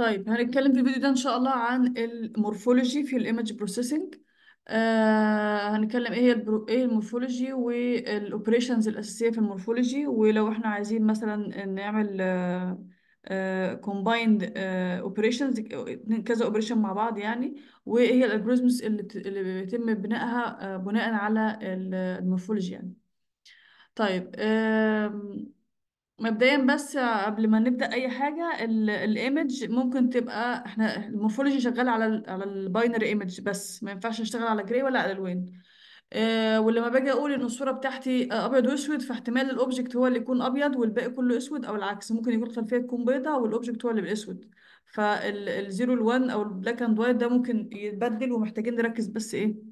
طيب هنتكلم في الفيديو ده ان شاء الله عن المورفولوجي في الايمج بروسيسنج آه هنتكلم ايه هي البرو... ايه المورفولوجي والاوبريشنز الاساسيه في المورفولوجي ولو احنا عايزين مثلا نعمل كومبايند آه، اوبريشنز آه، آه، كذا اوبريشن مع بعض يعني وايه هي الالجوريزمز اللي, اللي بيتم بنائها بناء على المورفولوجي يعني طيب آه مبدئيا بس قبل ما نبدأ أي حاجة الايمج ممكن تبقى احنا المورفولوجي شغالة على الـ على الباينري ايمج بس ما ينفعش نشتغل على جراي ولا على الوان آه ولما باجي اقول ان الصورة بتاعتي ابيض واسود فاحتمال الاوبجكت هو اللي يكون ابيض والباقي كله اسود او العكس ممكن يكون الخلفية تكون بيضاء والاوبجكت هو اللي بالاسود فالزيرو الوان او البلاك اند وايت ده ممكن يتبدل ومحتاجين نركز بس ايه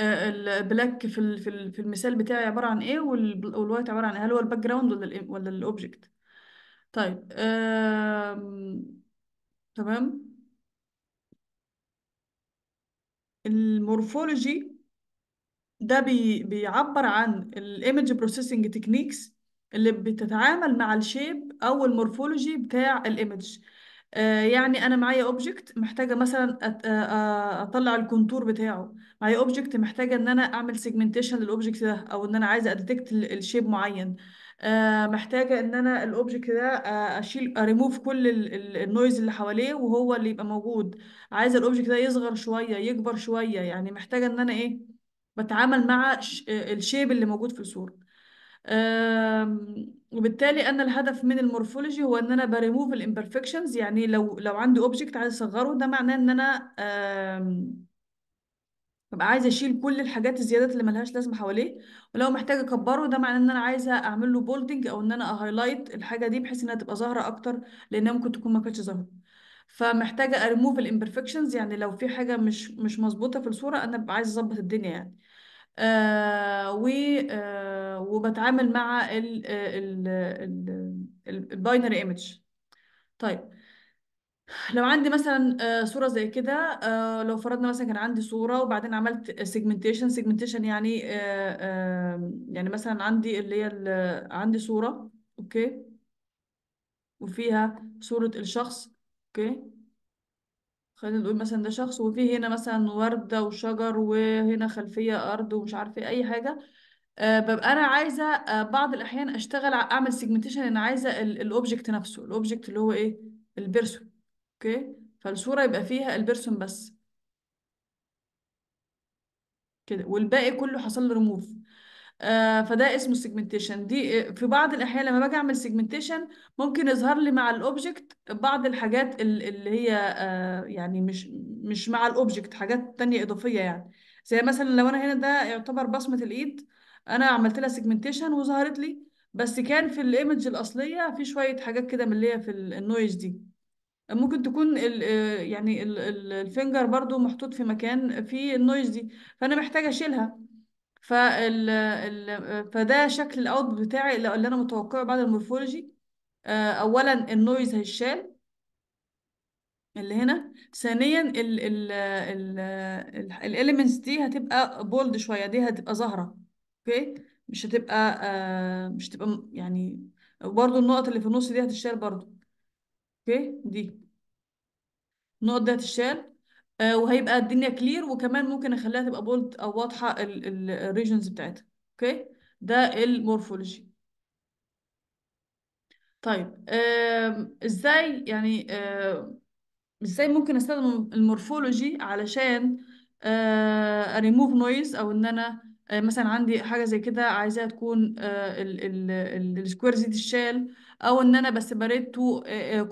البلاك في في المثال بتاعي عباره عن ايه والوايت عباره عن ايه هل هو الباك جراوند ولا الـ ولا الاوبجكت طيب تمام المورفولوجي ده بي... بيعبر عن الايمج بروسيسنج تكنيكس اللي بتتعامل مع الشيب او المورفولوجي بتاع الايمج آه، يعني انا معايا اوبجكت محتاجه مثلا آه، آه، اطلع الكونتور بتاعه ما هي اوبجكت محتاجه ان انا اعمل سيجمنتيشن للاوبجكت ده او ان انا عايزه اديتكت الشيب معين آه، محتاجه ان انا الاوبجكت ده آه، اشيل ريموف كل النويز اللي حواليه وهو اللي يبقى موجود عايزه الاوبجكت ده يصغر شويه يكبر شويه يعني محتاجه ان انا ايه بتعامل مع الشيب اللي موجود في الصوره وبالتالي انا الهدف من المورفولوجي هو ان انا بريموف الامبرفكشنز يعني لو لو عندي اوبجكت عايز اصغره ده معناه ان انا ببقى عايزه اشيل كل الحاجات الزيادات اللي ملهاش لازمه حواليه ولو محتاجه اكبره ده معناه ان انا عايزه اعمل له بولدنج او ان انا اهايلايت الحاجه دي بحيث انها تبقى ظاهره اكتر لانها ممكن تكون ما كانتش ظاهره فمحتاجه اريموف الامبرفكشنز يعني لو في حاجه مش مش مظبوطه في الصوره انا ببقى عايزه اظبط الدنيا يعني آه و آه وبتعامل مع ال آه، ال الباينري ايمج طيب لو عندي مثلا آه، صورة زي كده آه، لو فرضنا مثلا كان عندي صورة وبعدين عملت سيجمنتيشن سيجمنتيشن يعني آه، يعني مثلا عندي اللي هي اللي عندي صورة اوكي وفيها صورة الشخص اوكي خلينا نقول مثلا ده شخص وفي هنا مثلا وردة وشجر وهنا خلفية أرض ومش عارفة إيه، أي حاجة ببقى أنا عايزة بعض الأحيان أشتغل أعمل سيجمنتيشن أنا عايزة الأوبجكت نفسه الأوبجكت اللي هو إيه البيرسون اوكي فالصورة يبقى فيها البيرسون بس كده والباقي كله حصل له ريموف آه فده اسمه سيجمنتيشن دي في بعض الاحيان لما باجي اعمل سيجمنتيشن ممكن يظهر لي مع الاوبجكت بعض الحاجات اللي هي آه يعني مش مش مع الاوبجكت حاجات تانية اضافية يعني زي مثلا لو انا هنا ده يعتبر بصمة الايد انا عملت لها سيجمنتيشن وظهرت لي بس كان في الايمج الاصلية في شوية حاجات كده من اللي هي في النويز دي ممكن تكون الـ آه، يعني الفينجر برضو محطوط في مكان فيه النويز دي فانا محتاجه اشيلها فال فده شكل الاوت بتاعي اللي انا متوقعه بعد المورفولوجي آه، اولا النويز هيشال اللي هنا ثانيا ال ال ال الاليمنتس دي هتبقى بولد شويه دي هتبقى ظاهره اوكي مش هتبقى آه، مش هتبقى يعني برضو النقط اللي في النص دي هتشال برضو اوكي دي النقط دي هتشال آه، وهيبقى الدنيا كلير وكمان ممكن اخليها تبقى بولد او واضحه الريجنز بتاعتها اوكي ده المورفولوجي طيب ازاي يعني ازاي ممكن استخدم المورفولوجي علشان ريموف آه، نويز او ان انا آه، مثلا عندي حاجه زي كده عايزاها تكون السكويرز دي تتشال او ان انا بسيبريت تو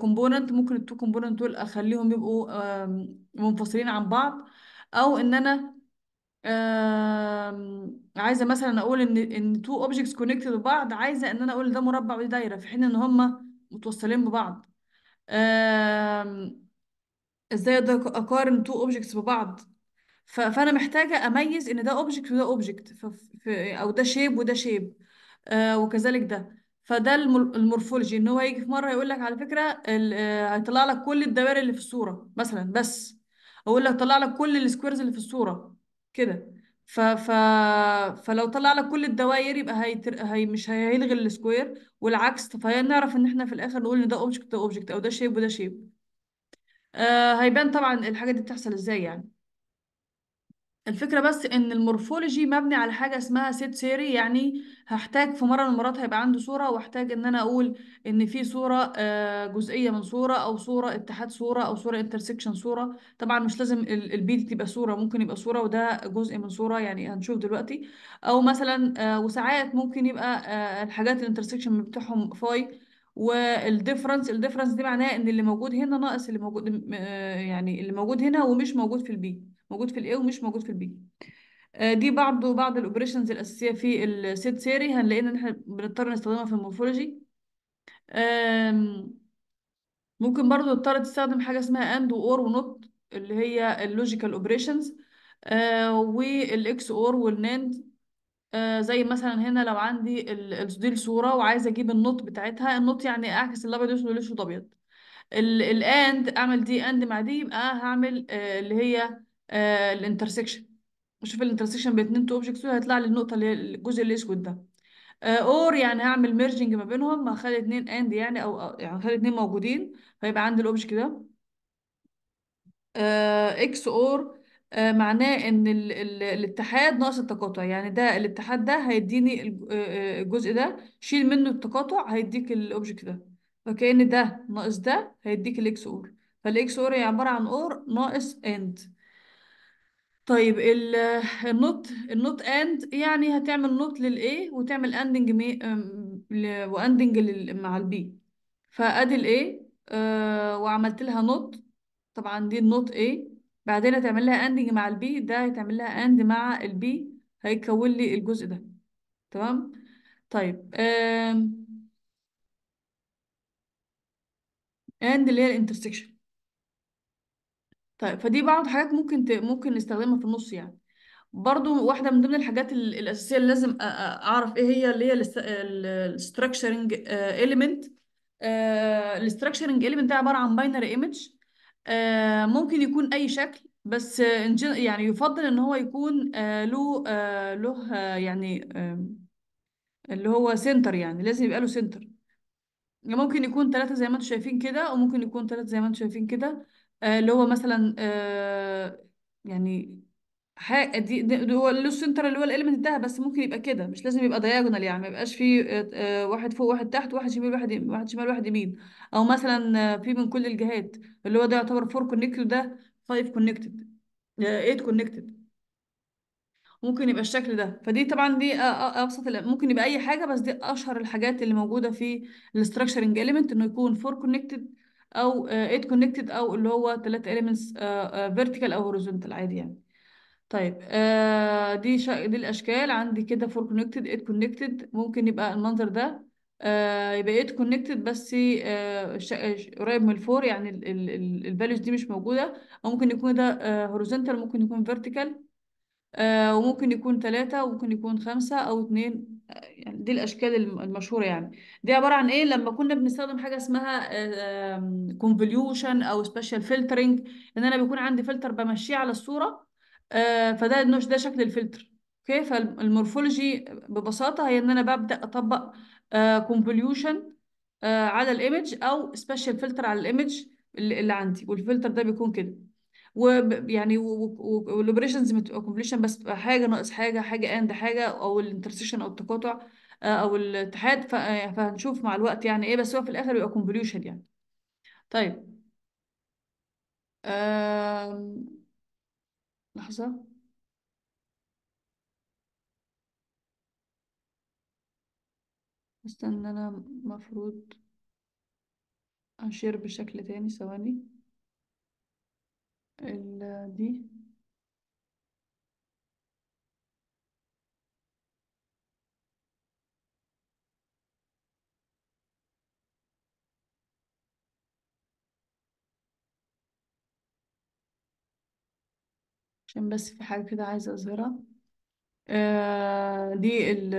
كومبوننت ممكن التو كومبوننت دول اخليهم يبقوا آمم، منفصلين عن بعض او ان انا آمم، عايزه مثلا اقول ان ان تو اوبجكتس كونكتد ببعض عايزه ان انا اقول ده مربع ودي دايره في حين ان هم متوصلين ببعض آمم، ازاي اقدر اقارن تو اوبجكتس ببعض فانا محتاجه اميز ان ده اوبجكت وده اوبجكت او ده شيب وده شيب وكذلك ده فده المورفولوجي ان هو يجي في مره يقول لك على فكره آه، هيطلع لك كل الدوائر اللي في الصوره مثلا بس اقول لك طلع لك كل السكويرز اللي في الصوره كده ف ف فلو طلع لك كل الدوائر يبقى هي هي مش هيلغي السكوير والعكس فنعرف ان احنا في الاخر نقول ان ده اوبجكت ده اوبجكت او ده شيب وده شيب آه هيبان طبعا الحاجات دي بتحصل ازاي يعني الفكرة بس إن المورفولوجي مبني على حاجة اسمها سيت سيري يعني هحتاج في مرة من المرات هيبقى عندي صورة واحتاج إن أنا أقول إن في صورة آه، جزئية من صورة أو صورة اتحاد صورة أو صورة انترسكشن صورة طبعا مش لازم البيت تبقى صورة ممكن يبقى صورة وده جزء من صورة يعني هنشوف دلوقتي أو مثلا آه، وساعات ممكن يبقى آه، الحاجات الانترسكشن بتاعهم فاي والديفرنس الديفرنس دي معناها إن اللي موجود هنا ناقص اللي موجود يعني اللي موجود هنا ومش موجود في البي موجود في الاي ومش موجود في البي آه، دي برضه بعض الاوبريشنز الاساسيه في السيت سيري هنلاقي ان احنا بنضطر نستخدمها في المورفولوجي ممكن برضه تضطر تستخدم حاجه اسمها اند واور ونوت اللي هي اللوجيكال اوبريشنز والاكس اور والناند زي مثلا هنا لو عندي دي الصوره وعايزه اجيب النوت بتاعتها النوت يعني اعكس الابيض والاسود والاسود ابيض الاند اعمل دي اند مع دي يبقى هعمل آه، اللي هي آه، الانترسكشن اشوف الانترسكشن بين اتنين تو اوبجكتس هيطلع لي النقطه اللي هي الجزء الاسود ده اور آه، يعني هعمل ميرجنج ما بينهم هخلي اتنين اند يعني او يعني هخلي اتنين موجودين فيبقى عندي الاوبجكت ده اكس اور معناه ان ال ال الاتحاد ناقص التقاطع يعني ده الاتحاد ده هيديني آه، الجزء ده شيل منه التقاطع هيديك الاوبجكت ده فكأن ده ناقص ده هيديك الاكس اور فالاكس اور هي عبارة عن اور ناقص اند طيب آه، النوت النوت اند يعني هتعمل نوت للاي وتعمل اندنج مي... واندنج مع البي فادي الاي آه، وعملت لها نوت طبعا دي النوت اي بعدين هتعمل لها اندنج مع البي ده هتعمل لها اند مع البي هيكون لي الجزء ده تمام طيب اند اللي هي الانترسكشن طيب فدي بعض حاجات ممكن ت... ممكن نستخدمها في النص يعني برضو واحدة من ضمن الحاجات الأساسية اللي لازم أعرف إيه هي اللي هي الستراكشرنج إيليمنت الستراكشرنج إيليمنت ده عبارة عن باينري إيمج آه، ممكن يكون أي شكل بس in يعني يفضل إن هو يكون آه، له آه، له يعني اللي هو سنتر يعني لازم يبقى له سنتر ممكن يكون ثلاثة زي ما انتم شايفين كده وممكن يكون ثلاثة زي ما انتم شايفين كده آه، اللي هو مثلا آه، يعني حاجة دي, هو اللو سنتر اللي هو الاليمنت ده بس ممكن يبقى كده مش لازم يبقى دايجونال يعني ما يبقاش فيه آه، واحد فوق واحد تحت واحد شمال واحد يمين واحد شمال واحد يمين او مثلا في من كل الجهات اللي هو ده يعتبر 4 كونكتد ده 5 كونكتد 8 كونكتد ممكن يبقى الشكل ده فدي طبعا دي ابسط ممكن يبقى اي حاجه بس دي اشهر الحاجات اللي موجوده في الاستراكشرنج اليمنت انه يكون 4 كونكتد او ات آه، كونكتد او اللي هو ثلاثة elements آه، آه، vertical او horizontal عادي يعني طيب دي شا... دي الاشكال عندي كده فور كونكتد 8 كونكتد ممكن يبقى المنظر ده يبقى ات كونكتد بس قريب من الفور يعني الفاليوز دي مش موجوده او ممكن يكون ده هوريزونتال ممكن يكون فيرتيكال آه، وممكن يكون ثلاثة وممكن يكون خمسة أو اتنين آه، يعني دي الأشكال المشهورة يعني دي عبارة عن إيه لما كنا بنستخدم حاجة اسمها كونفوليوشن أو special فلترنج إن أنا بيكون عندي فلتر بمشيه على الصورة آه، فده النوش ده شكل الفلتر أوكي فالمورفولوجي ببساطة هي إن أنا ببدأ أطبق كونفوليوشن على الإيمج أو special فلتر على الإيمج اللي عندي والفلتر ده بيكون كده ويعني والاوبريشنز بتبقى كومبليشن بس حاجه ناقص حاجه حاجه اند حاجه او الانترسيشن او التقاطع آه، او الاتحاد آه، يعني فهنشوف مع الوقت يعني ايه بس هو في الاخر بيبقى كومبليشن يعني طيب أم... لحظه استنى انا مفروض اشير بشكل تاني ثواني ال دي عشان بس في حاجة كده عايزة أظهرها آه دي ال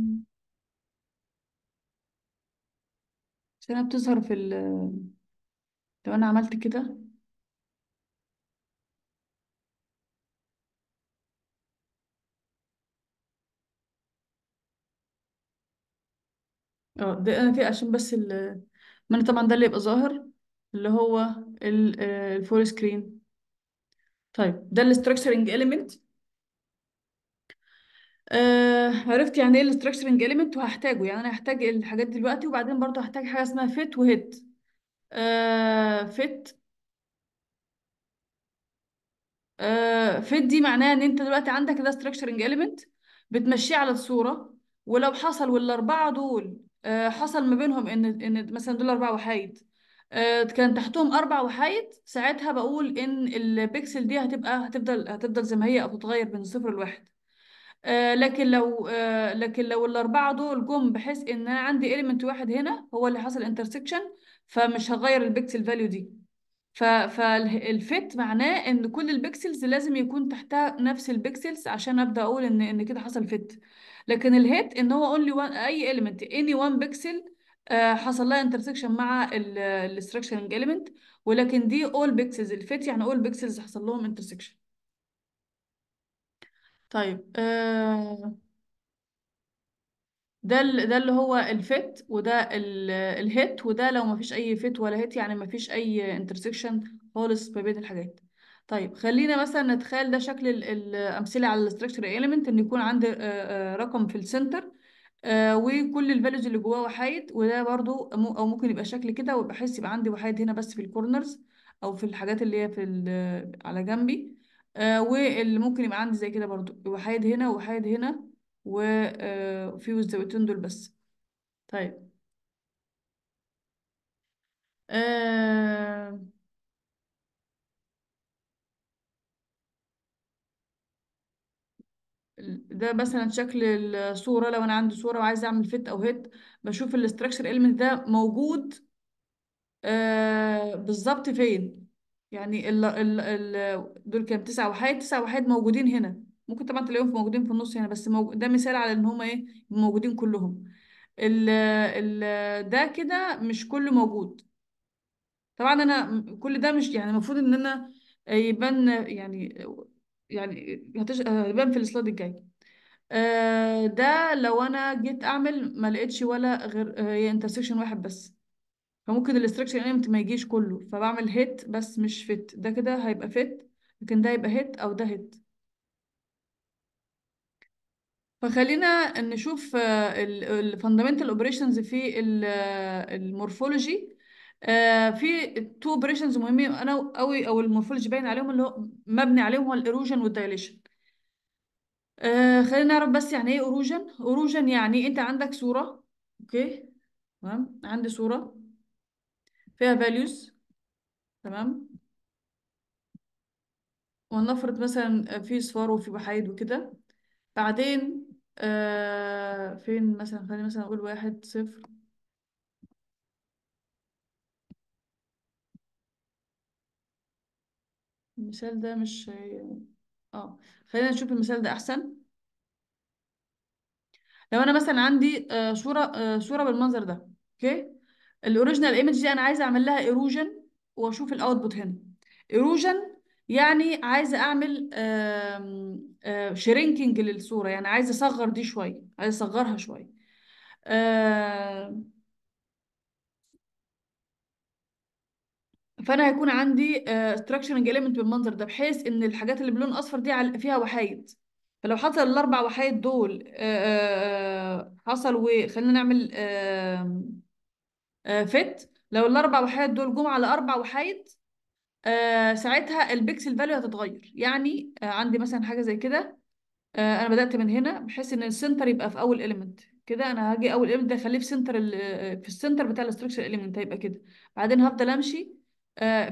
مم. عشان بتظهر في ال لو انا عملت كده اه ده انا فيه عشان بس ال ما انا طبعا ده اللي يبقى ظاهر اللي هو آه، الفول سكرين طيب ده الستركشرنج اليمنت آه عرفت يعني ايه الاستراكشرنج اليمنت وهحتاجه يعني انا هحتاج الحاجات دلوقتي وبعدين برضه هحتاج حاجه اسمها فيت وهيد فيت فيت دي معناها ان انت دلوقتي عندك ده استراكشرنج اليمنت بتمشيه على الصوره ولو حصل والاربعه دول آه حصل ما بينهم ان ان مثلا دول اربع وحايد آه كان تحتهم اربع وحايد ساعتها بقول ان البيكسل دي هتبقى هتفضل هتفضل زي ما هي او تتغير بين الصفر لواحد آه، لكن لو آه، لكن لو الاربعه دول جم بحيث ان انا عندي اليمنت واحد هنا هو اللي حصل انترسكشن فمش هغير البكسل فاليو دي فالفت معناه ان كل البكسلز لازم يكون تحتها نفس البكسلز عشان ابدا اقول ان ان كده حصل فت لكن الهيت ان هو اونلي اي اليمنت اني وان بكسل حصل لها انترسكشن مع الاستراكشرنج اليمنت ولكن دي اول بكسلز الفت يعني اول بكسلز حصل لهم انترسكشن طيب آه ده ده اللي هو الفيت وده الهيت وده لو مفيش اي فيت ولا هيت يعني مفيش اي انترسكشن خالص ما بين الحاجات طيب خلينا مثلا نتخيل ده شكل الامثله على الاستراكشر اليمنت ان يكون عندي آه، آه، رقم في السنتر آه، وكل الفاليوز اللي جواه وحايد وده برضو او ممكن يبقى شكل كده وبحس يبقى عندي وحايد هنا بس في الكورنرز او في الحاجات اللي هي في على جنبي آه واللي ممكن يبقى عندي زي كده برضو وحيد هنا وحيد هنا وفي آه، الزاويتين دول بس طيب آه، ده مثلا شكل الصورة لو أنا عندي صورة وعايزة أعمل فيت أو هيت بشوف الاستراكشر إيلمنت ده موجود آه، بالظبط فين يعني ال ال ال دول كام تسع وحيد تسع وحيد موجودين هنا ممكن طبعا تلاقيهم موجودين في النص هنا بس ده مثال على ان هم ايه موجودين كلهم ال ال ده كده مش كله موجود طبعا انا كل ده مش يعني المفروض ان انا يبان يعني يعني هتش... هيبان في السلايد الجاي آه، ده لو انا جيت اعمل ما لقيتش ولا غير انترسكشن آه، واحد بس فممكن الاستراكشر اليمنت يعني ما يجيش كله فبعمل هيت بس مش فت ده كده هيبقى فت لكن ده يبقى هيت او ده هيت فخلينا نشوف الفاندامنتال آه، اوبريشنز في آه، المورفولوجي آه، في تو اوبريشنز مهمين انا قوي او المورفولوجي باين عليهم اللي هو مبني عليهم هو الايروجن والدايليشن خلينا نعرف بس يعني ايه اروجن اروجن يعني إيه؟ انت عندك صوره اوكي تمام عندي صوره فيها values تمام ولنفرض مثلا في صفار وفي بحايد وكده بعدين آه فين مثلا خلينا مثلا اقول واحد صفر المثال ده مش اه خلينا نشوف المثال ده احسن لو انا مثلا عندي آه صورة آه صورة بالمنظر ده اوكي الاوريجينال ايمج دي انا عايزه اعمل لها ايروجن واشوف الاوتبوت هنا ايروجن يعني عايزه اعمل شرينكينج آه، للصوره يعني عايزه اصغر دي شويه عايزه اصغرها شويه آه، فانا هيكون عندي ستراكشرنج اليمنت بالمنظر ده بحيث ان الحاجات اللي بلون اصفر دي فيها وحايد فلو حصل الاربع وحايد دول آه، حصل وخلينا نعمل آه، فت لو الاربع وحيد دول جم على اربع وحيد آه، ساعتها البيكسل فاليو هتتغير يعني آه، عندي مثلا حاجه زي كده انا بدات من هنا بحيث ان السنتر يبقى في اول اليمنت كده انا هاجي اول اليمنت ده اخليه في سنتر في السنتر بتاع الاستراكشر اليمنت هيبقى كده بعدين هفضل امشي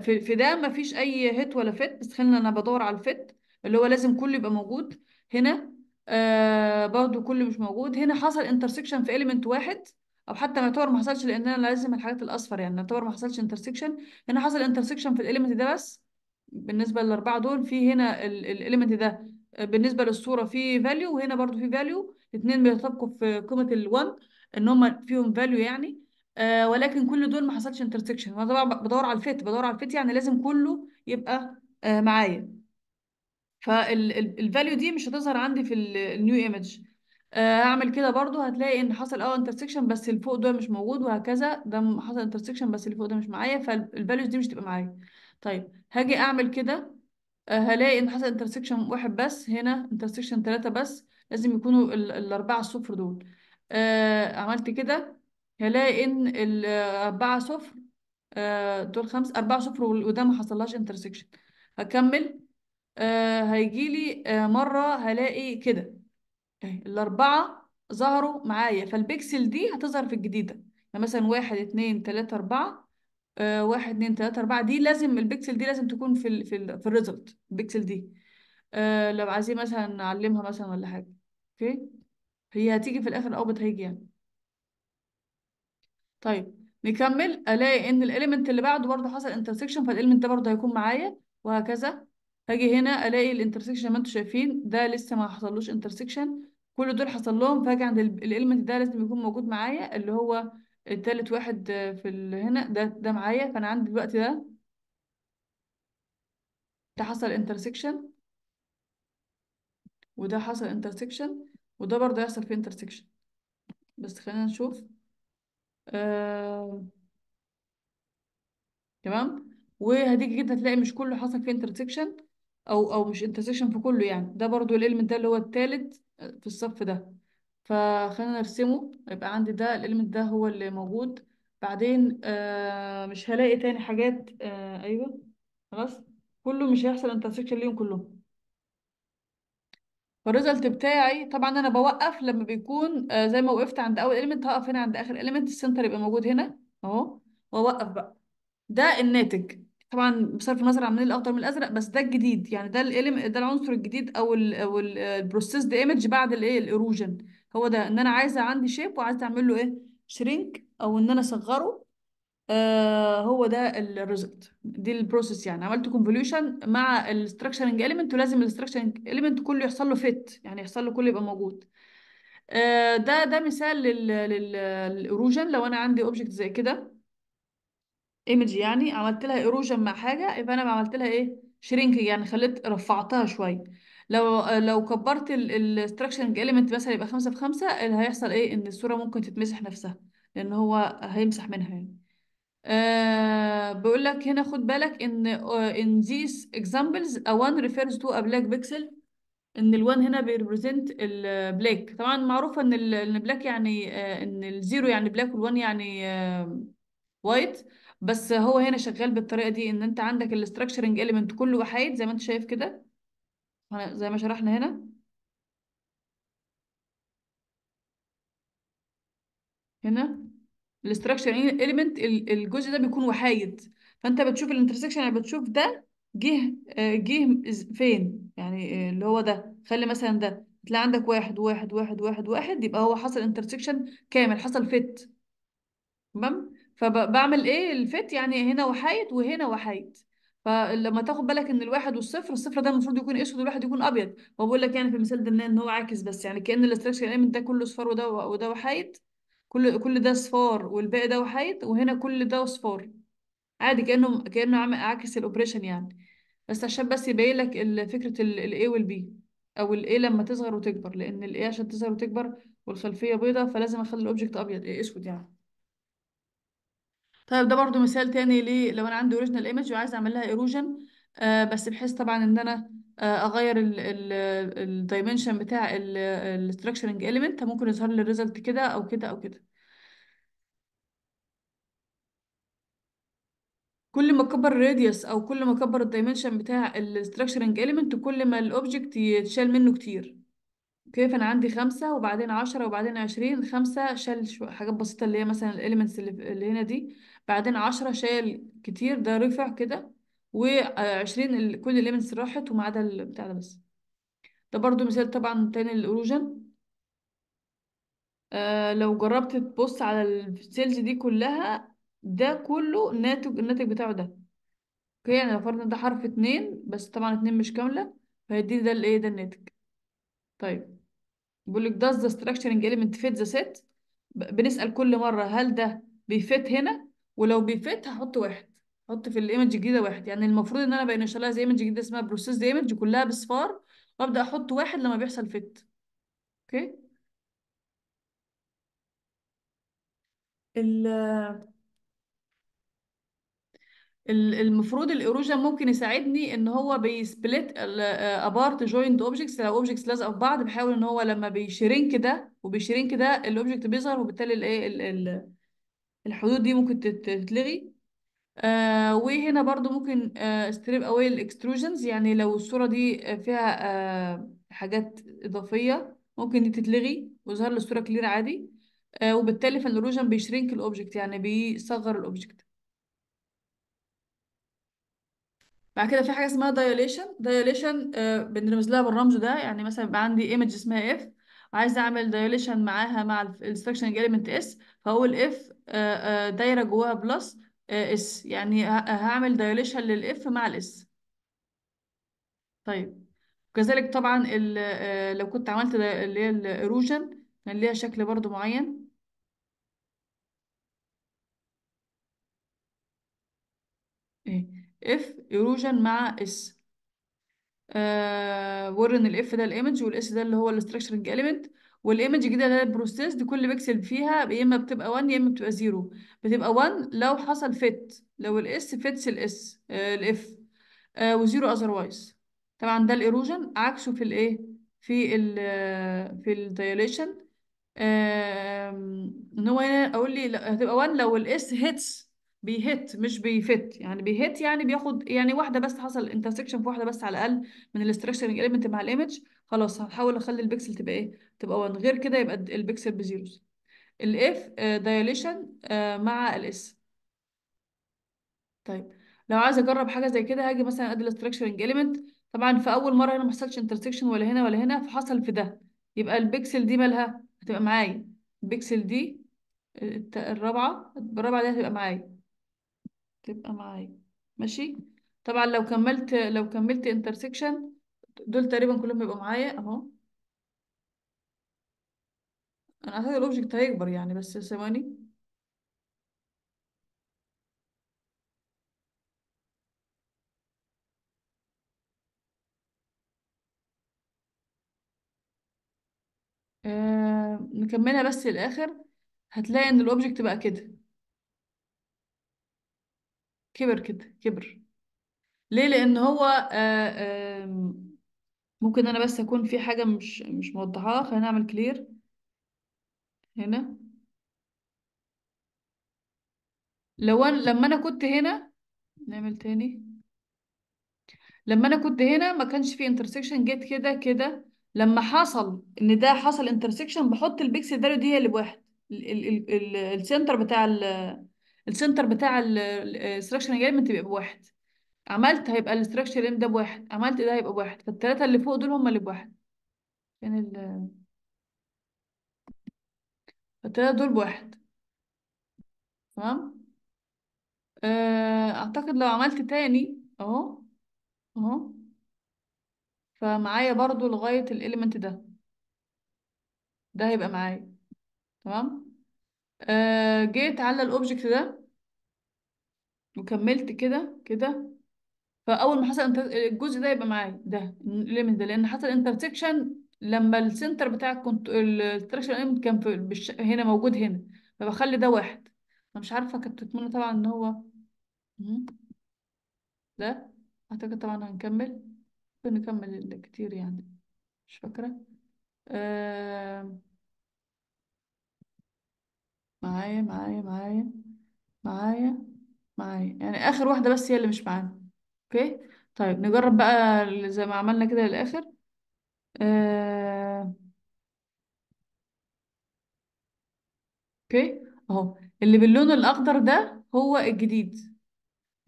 في في ده مفيش اي هيت ولا فت بس خلينا انا بدور على الفت اللي هو لازم كله يبقى موجود هنا آه كله مش موجود هنا حصل انترسكشن في اليمنت واحد او حتى يعتبر ما حصلش لان انا لازم الحاجات الاصفر يعني يعتبر ما حصلش انترسكشن هنا حصل انترسكشن في الاليمنت ده بس بالنسبه للاربعه دول في هنا الاليمنت ده بالنسبه للصوره في فاليو وهنا برضو في فاليو الاثنين بيرتبطوا في قيمه ال1 ان هم فيهم فاليو يعني آه ولكن كل دول ما حصلش انترسكشن وانا بدور على الفيت بدور على الفيت يعني لازم كله يبقى آه معايا فالفاليو دي مش هتظهر عندي في النيو ايمج اعمل آه، هعمل كده برضو هتلاقي ان حصل اه انترسكشن بس اللي فوق ده مش موجود وهكذا ده حصل انترسكشن بس اللي فوق ده مش معايا فالفاليوز دي مش تبقى معايا طيب هاجي اعمل كده آه، هلاقي ان حصل انترسكشن واحد بس هنا انترسكشن ثلاثة بس لازم يكونوا الاربعة الصفر دول آه، عملت كده هلاقي ان الاربعة صفر آه، دول خمس أربعة صفر وده ما حصلهاش انترسكشن هكمل آه، هيجيلي آه، مرة هلاقي كده الأربعة ظهروا معايا فالبكسل دي هتظهر في الجديدة يعني مثلا واحد اتنين تلاتة أربعة آه واحد اتنين تلاتة أربعة دي لازم البكسل دي لازم تكون في الـ في الـ في الريزلت البكسل دي آه لو عايزين مثلا نعلمها مثلا ولا حاجة اوكي هي هتيجي في الآخر أو هيجي يعني طيب نكمل ألاقي إن الإليمنت اللي بعده برضه حصل انترسكشن فالإليمنت ده برضه هيكون معايا وهكذا هاجي هنا الاقي الانترسكشن ما انتوا شايفين ده لسه ما حصلوش انترسكشن كل دول حصل لهم فاجي عند الاليمنت ده لازم يكون موجود معايا اللي هو التالت واحد في هنا ده ده معايا فانا عندي دلوقتي ده ده حصل انترسكشن وده حصل انترسكشن وده برضه هيحصل فيه انترسكشن بس خلينا نشوف آه... تمام وهتيجي جدا تلاقي مش كله حصل فيه انترسكشن او او مش intersection في كله يعني ده برضو الاليمنت ده اللي هو التالت آه، في الصف ده فخلينا نرسمه يبقى عندي ده الاليمنت ده هو اللي موجود بعدين آه مش هلاقي تاني حاجات آه ايوه خلاص كله مش هيحصل intersection ليهم كلهم فالريزلت بتاعي طبعا انا بوقف لما بيكون آه زي ما وقفت عند اول اليمنت هقف هنا عند اخر اليمنت السنتر يبقى موجود هنا اهو واوقف بقى ده الناتج طبعا بصرف النظر عن الاخضر من الازرق بس ده الجديد يعني ده الالم ده العنصر الجديد او الـ او البروسيسد ايمج بعد الايه الايروجن هو ده ان انا عايزه عندي شيب وعايزه اعمل له ايه شرينك او ان انا اصغره آه هو ده الريزلت دي البروسيس يعني عملت كونفوليوشن مع الاستراكشرنج اليمنت ولازم الاستراكشرنج اليمنت كله يحصل له فيت يعني يحصل له كله يبقى موجود آه ده ده مثال للايروجن لو انا عندي اوبجكت زي كده ايمج يعني عملت لها ايروجن مع حاجه يبقى انا عملت لها ايه شرينك يعني خليت رفعتها شويه لو لو كبرت الاستراكشرنج اليمنت مثلا يبقى خمسة في خمسة اللي هيحصل ايه ان الصوره ممكن تتمسح نفسها لان هو هيمسح منها يعني آه بيقول لك هنا خد بالك ان ان آه، these examples a one refers to a black pixel ان الوان هنا بيربريزنت البلاك طبعا معروفه ان البلاك يعني آه ان الزيرو يعني بلاك والوان يعني آه وايت بس هو هنا شغال بالطريقه دي ان انت عندك الاستراكشرنج اليمنت كله وحيد زي ما انت شايف كده زي ما شرحنا هنا هنا الاستراكشر اليمنت الجزء ده بيكون وحايد فانت بتشوف الانترسكشن يعني بتشوف ده جه آه، جه فين يعني آه، اللي هو ده خلي مثلا ده تلاقي عندك واحد واحد واحد واحد واحد يبقى هو حصل انترسكشن كامل حصل فت تمام فبعمل ايه الفت يعني هنا وحايد وهنا وحايد فلما تاخد بالك ان الواحد والصفر الصفر ده المفروض يكون اسود والواحد يكون ابيض وبقول لك يعني في المثال ده ان هو عاكس بس يعني كان الاستراكشر ايمنت ده كله صفار وده وده وحايد كل كل ده صفار والباقي ده وحايد وهنا كل ده صفار عادي كانه كانه عامل عاكس الاوبريشن يعني بس عشان بس يبين لك فكره الاي والبي او الاي لما تصغر وتكبر لان الاي عشان تصغر وتكبر والخلفيه بيضه فلازم اخلي الاوبجكت ابيض إيه، اسود يعني طيب ده برضو مثال تاني ليه لو انا عندي اوريجينال ايمج وعايز اعمل لها ايروجن آه بس بحيث طبعا ان انا آه اغير الدايمنشن بتاع الاستراكشرنج اليمنت ممكن يظهر لي الريزلت كده او كده او كده كل ما كبر الراديوس او كل ما كبر الدايمنشن بتاع الاستراكشرنج اليمنت كل ما الاوبجكت يتشال منه كتير كيف انا عندي خمسة وبعدين عشرة وبعدين عشرين خمسة شال حاجات بسيطة اللي هي مثلا الاليمنتس اللي هنا دي بعدين عشرة شال كتير ده رفع كده وعشرين كل الليمتس راحت وما عدا البتاع ده بس ده برضو مثال طبعا تاني للإروجن آه لو جربت تبص على السيلز دي كلها ده كله الناتج الناتج بتاعه ده اوكي يعني لو فرضنا ده حرف اتنين بس طبعا اتنين مش كاملة فهيديني ده الايه ده الناتج طيب بيقول لك does the structuring element fit the set بنسأل كل مرة هل ده بيفت هنا ولو بيفت هحط واحد هحط في الايمج الجديده واحد يعني المفروض ان انا بقى لها زي ايمج جديده اسمها بروسيس ايمج كلها بصفار وابدا احط واحد لما بيحصل فت اوكي ال المفروض الايروجن ممكن يساعدني ان هو بيسبلت ابارت جوينت اوبجكتس لو اوبجكتس لازقه في بعض بيحاول ان هو لما بيشرينك ده وبيشرينك ده الاوبجكت بيظهر وبالتالي الايه الحدود دي ممكن تتلغي آه وهنا برضو ممكن آه strip الاكستروجنز يعني لو الصورة دي آه، فيها آه حاجات إضافية ممكن دي تتلغي ويظهر لي الصورة كلير عادي آه وبالتالي فالروجن بيشرينك الأوبجكت يعني بيصغر الأوبجكت بعد كده في حاجة اسمها دايليشن آه، دايليشن بنرمز لها بالرمز ده يعني مثلا يبقى عندي ايمج اسمها اف وعايزة اعمل دايليشن معاها مع الانستراكشن element اس هقول اف آه، آه، دايره جواها بلس اس آه، يعني هعمل دايليشن للاف مع الاس طيب كذلك طبعا لو كنت عملت اللي هي الايروجن كان ليها شكل برضو معين اف ايروجن مع اس آه ورن الاف ده الايمج والاس ده اللي هو الاستراكشرنج اليمنت والايمج الجديده اللي هي البروسيس دي كل بكسل فيها يا اما بتبقى 1 يا اما بتبقى 0 بتبقى 1 لو حصل فيت لو الاس فيتس الاس الاف و0 اذروايز طبعا ده الايروجن عكسه في الايه في الـ آه، في الدايليشن ان هو هنا اقول لي هتبقى 1 لو الاس هيتس بيهت مش بيفت يعني بيهت يعني بياخد يعني واحده بس حصل انترسكشن في واحده بس على الاقل من الاستراكشرنج اليمنت مع الايمج خلاص هحاول اخلي البكسل تبقى ايه تبقى 1 غير كده يبقى البكسل بزيروز الاف آه، دايليشن آه، مع الاس طيب لو عايز اجرب حاجه زي كده هاجي مثلا ادي الاستراكشرنج اليمنت طبعا في اول مره هنا ما حصلش انترسكشن ولا هنا ولا هنا فحصل في ده يبقى البكسل دي مالها هتبقى معايا البكسل دي الرابعه الرابعه دي هتبقى معايا تبقى معايا ماشي طبعا لو كملت لو كملت انترسكشن دول تقريبا كلهم يبقوا معايا اهو انا اعتقد الاوبجكت هيكبر يعني بس ثواني آه نكملها بس للاخر هتلاقي ان الاوبجكت بقى كده كبر كده كبر ليه لان هو آه آه ممكن انا بس اكون في حاجه مش مش موضحاها خلينا نعمل كلير هنا لو أنا لما أنا كنت هنا نعمل تاني لما أنا كنت هنا ما كانش في انترسكشن جيت كده كده لما حصل إن ده حصل انترسكشن بحط البيكسل فاليو دي هي اللي بواحد السنتر بتاع السنتر بتاع الاستراكشر element بيبقى بواحد عملت هيبقى الاستراكشر ده بواحد عملت ده هيبقى بواحد فالتلاتة اللي فوق دول هما اللي بواحد فين ال فالتلاتة دول بواحد تمام آه، اعتقد لو عملت تاني اهو اهو فمعايا برضو لغاية الاليمنت ده ده هيبقى معايا تمام آه، جيت على الاوبجكت ده وكملت كده كده فاول ما حصل الجزء ده يبقى معايا ده الاليمنت ده لان حصل انترسكشن لما السنتر بتاع كنت الستراكشر الانبوت كان في بش... هنا موجود هنا فبخلي ده واحد فمش عارفه كانت بتتمنى طبعا ان هو ده اعتقد طبعا هنكمل بنكمل كتير يعني مش فاكره آه... معايا معايا معايا معايا معايا يعني اخر واحده بس هي اللي مش معانا اوكي طيب نجرب بقى زي ما عملنا كده للاخر آه... اوكي اهو اللي باللون الاخضر ده هو الجديد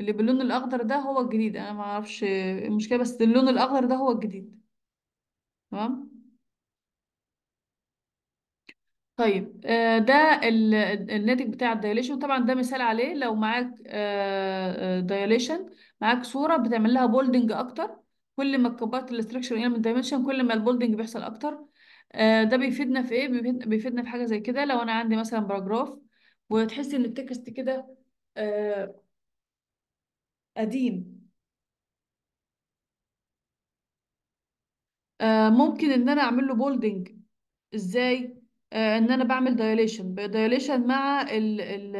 اللي باللون الاخضر ده هو الجديد انا ما اعرفش المشكله بس اللون الاخضر ده هو الجديد تمام طيب آه، ده الناتج بتاع الدايليشن طبعا ده مثال عليه لو معاك آه، آه، دايليشن معاك صوره بتعمل لها بولدنج اكتر كل ما كبرت الاستراكشر ايلمنت دايمنشن كل ما البولدنج بيحصل اكتر آه، ده بيفيدنا في ايه بيفيدنا في حاجه زي كده لو انا عندي مثلا باراجراف وتحسي ان التكست كده آه، قديم آه، ممكن ان انا اعمل له بولدنج ازاي ان انا بعمل دايليشن دايليشن مع ال ال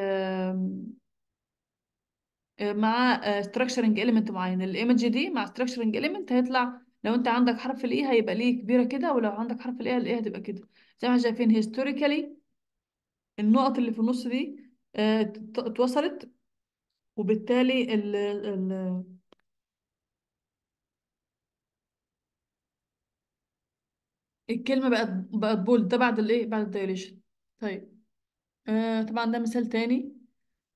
مع ستراكشرنج آه، اليمنت معين الايمج دي مع ستراكشرنج اليمنت هيطلع لو انت عندك حرف الاي e هيبقى ليه كبيره كده ولو عندك حرف الاي الاي هتبقى كده زي ما احنا شايفين هيستوريكالي النقط اللي في النص دي آه، اتوصلت وبالتالي ال ال الكلمه بقت بقت بولد ده بعد الايه e، بعد الدايليشن طيب آه طبعا ده مثال تاني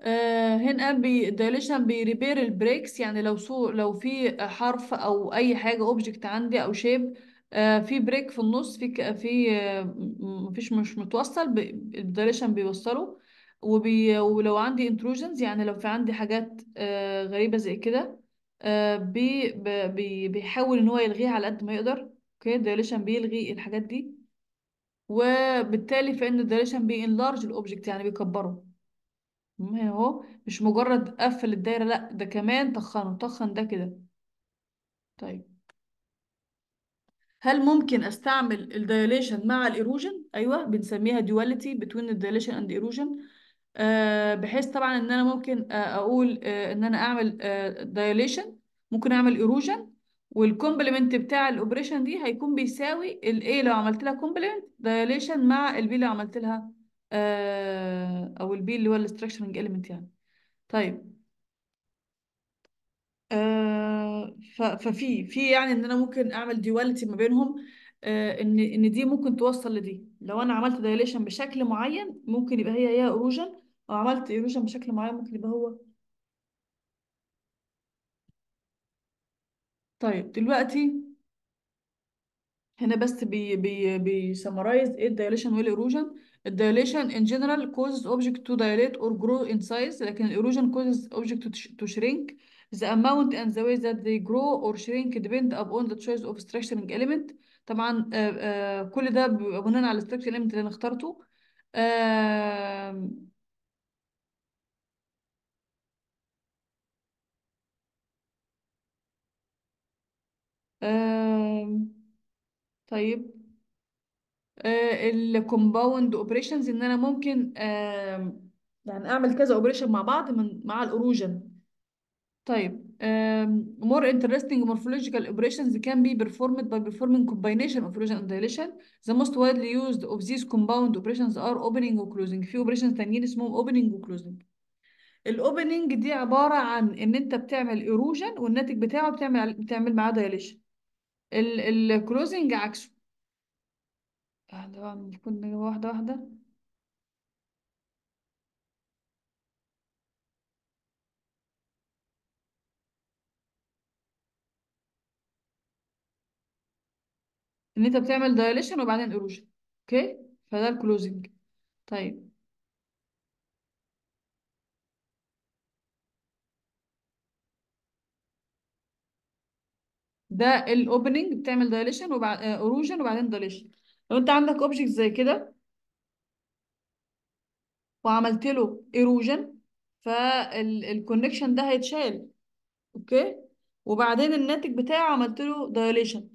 آه، هنا بي بيديليشن بيريبير البريكس يعني لو سو لو في حرف او اي حاجه اوبجكت عندي او شيب آه، في بريك في النص في في آه، مفيش مش متوصل الدايليشن بيوصله وبي ولو عندي انتروجنز يعني لو في عندي حاجات غريبه زي كده بي بي بيحاول ان هو يلغيها على قد ما يقدر اوكي الدايليشن بيلغي الحاجات دي وبالتالي فان الدايليشن بينلارج الاوبجكت يعني بيكبره ما هو مش مجرد قفل الدايرة لأ ده كمان طخنه طخن ده كده طيب هل ممكن استعمل الديليشن مع الايروجن ايوه بنسميها duality بتوين الديليشن اند ايروجن آه بحيث طبعا ان انا ممكن آه اقول آه ان انا اعمل دايليشن آه، ممكن اعمل ايروجن والكومبلمنت بتاع الاوبريشن دي هيكون بيساوي الاي لو عملت لها كومبلمنت دايليشن مع البي لو عملت لها آه، او البي اللي هو الستراكشرنج element يعني طيب آه، ففي في يعني ان انا ممكن اعمل duality ما بينهم آه، ان ان دي ممكن توصل لدي لو انا عملت دايليشن بشكل معين ممكن يبقى هي يا اروجن او عملت اروجن بشكل معين ممكن يبقى هو طيب دلوقتي هنا بس بي بي بي سمرايز ايه الدايليشن والاروجن ال dilation in general causes object to dilate or grow in size لكن ال erosion causes object to shrink the amount and the way that they grow or shrink depend upon the choice of structuring element طبعا آآ آآ كل ده بيبقى بناء على structuring element اللي انا اخترته آآ طيب الكومباوند اوبريشنز ان انا ممكن آه يعني اعمل كذا اوبريشن مع بعض من مع الاروجن طيب more interesting morphological operations can be performed by performing combination of erosion and dilation. The most widely used of these compound operations are opening closing في operations تانيين اسمهم opening وclosing. الاوبننج دي عبارة عن إن أنت بتعمل erosion والناتج بتاعه بتعمل بتعمل معاه dilation. closing عكسه بقى هو بيكون نجربها واحدة واحدة ان انت بتعمل دايليشن وبعدين اروجن اوكي فده الكلوزنج طيب ده الاوبننج بتعمل دايليشن وبعد اروجن وبعدين دايليشن لو انت عندك اوبجكت زي كده وعملت له ايروجن فالكونكشن ده هيتشال اوكي وبعدين الناتج بتاعه عملت له دايليشن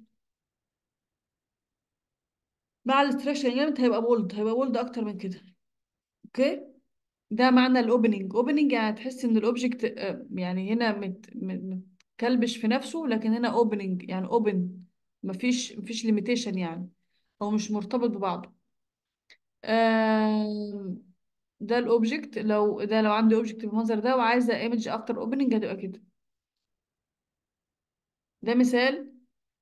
بعد الاستراكشر انجلمنت هيبقى بولد هيبقى بولد اكتر من كده اوكي ده معنى الاوبننج اوبننج يعني تحس ان الاوبجكت آه، يعني هنا مت... متكلبش في نفسه لكن هنا اوبننج يعني اوبن مفيش مفيش ليميتيشن يعني هو مش مرتبط ببعضه ده الاوبجكت لو ده لو عندي اوبجكت بالمنظر ده وعايزه ايمج اكتر اوبننج هتبقى كده ده مثال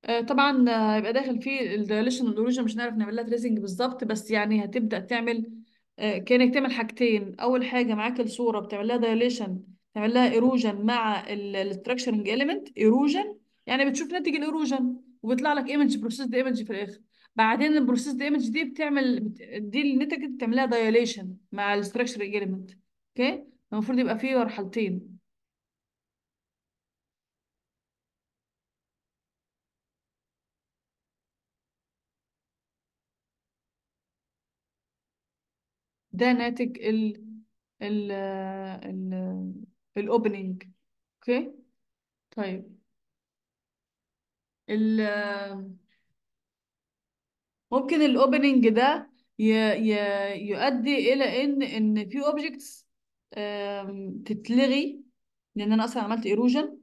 آه، طبعا هيبقى داخل فيه الدايليشن والاوريجن مش هنعرف نعمل لها تريسنج بالظبط بس يعني هتبدا تعمل آه، كانك تعمل حاجتين اول حاجه معاك الصوره بتعمل لها دايليشن تعمل لها ايروجن مع الستراكشرنج اليمنت ايروجن يعني بتشوف ناتج الايروجن وبيطلع لك ايمج بروسيسد ايمج في الاخر بعدين البروسيس دامج دي بتعمل دي اللي انت كده بتعملها دايليشن مع الاستراكشر ايليمنت اوكي المفروض يبقى فيه مرحلتين ده ناتج ال ال ال الاوبننج اوكي طيب ال ممكن الاوبننج ده ي... ي... يؤدي الى ان ان في اوبجكتس تتلغي لان انا اصلا عملت ايروجن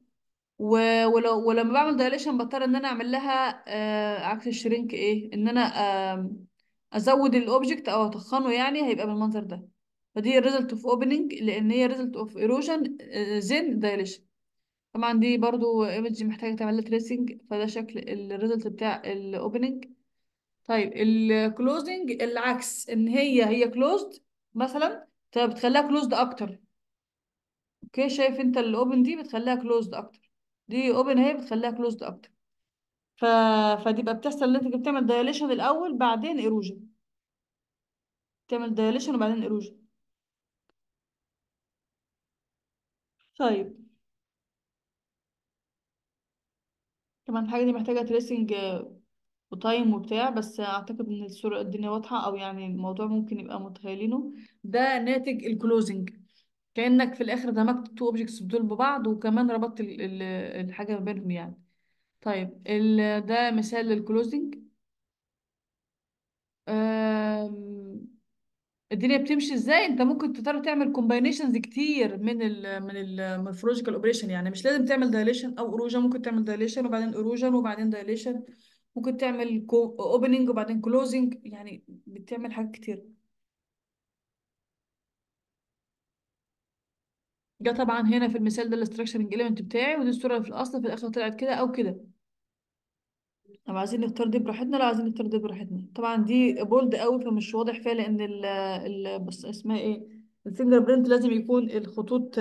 ولو ولما بعمل دايليشن بضطر ان انا اعمل لها آه، عكس الشرينك ايه ان انا ازود الاوبجكت او اتخنه يعني هيبقى بالمنظر ده فدي الريزلت اوف اوبننج لان هي ريزلت اوف ايروجن زين دايليشن طبعا دي برضو ايمج محتاجه تعمل لها تريسنج فده شكل الريزلت بتاع الاوبننج طيب الكلوزنج العكس ان هي هي كلوزد مثلا طيب بتخليها كلوزد اكتر اوكي شايف انت الاوبن دي بتخليها كلوزد اكتر دي اوبن اهي بتخليها كلوزد اكتر ف... فدي بقى بتحصل انت بتعمل دايليشن الاول بعدين ايروجن تعمل دايليشن وبعدين ايروجن طيب طبعا الحاجه دي محتاجه تريسنج وتايم وبتاع بس اعتقد ان الصورة الدنيا واضحة او يعني الموضوع ممكن يبقى متخيلينه ده ناتج الكلوزنج كأنك في الاخر دمجت التو اوبجكتس دول ببعض وكمان ربطت ال- ال- الحاجة ما بينهم يعني طيب ال- ده مثال للكلوزنج الدنيا بتمشي ازاي انت ممكن تضطر تعمل كومباينيشنز كتير من ال من ال اوبريشن يعني مش لازم تعمل دايليشن او اروجن ممكن تعمل دايليشن وبعدين اروجن وبعدين دايليشن ممكن تعمل اوبننج وبعدين كلوزنج يعني بتعمل حاجات كتير ده طبعا هنا في المثال ده الاستراكشرنج اليمنت بتاعي ودي الصوره في الاصل في الاخر طلعت كده او كده لو عايزين نختار دي براحتنا لو عايزين نختار دي براحتنا طبعا دي بولد قوي فمش واضح فيها لان ال ال بس اسمها ايه الفينجر برنت لازم يكون الخطوط